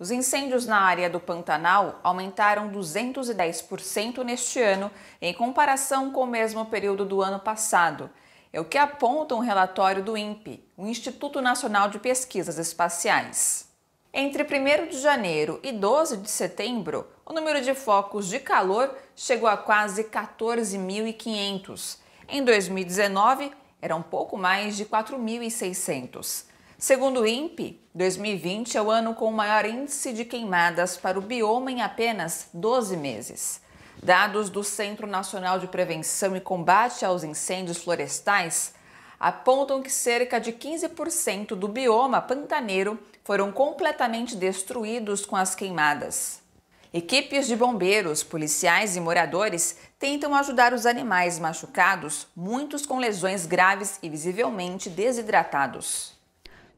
Os incêndios na área do Pantanal aumentaram 210% neste ano, em comparação com o mesmo período do ano passado. É o que aponta um relatório do INPE, o Instituto Nacional de Pesquisas Espaciais. Entre 1 de janeiro e 12 de setembro, o número de focos de calor chegou a quase 14.500. Em 2019, eram pouco mais de 4.600. Segundo o INPE, 2020 é o ano com o maior índice de queimadas para o bioma em apenas 12 meses. Dados do Centro Nacional de Prevenção e Combate aos Incêndios Florestais apontam que cerca de 15% do bioma pantaneiro foram completamente destruídos com as queimadas. Equipes de bombeiros, policiais e moradores tentam ajudar os animais machucados, muitos com lesões graves e visivelmente desidratados.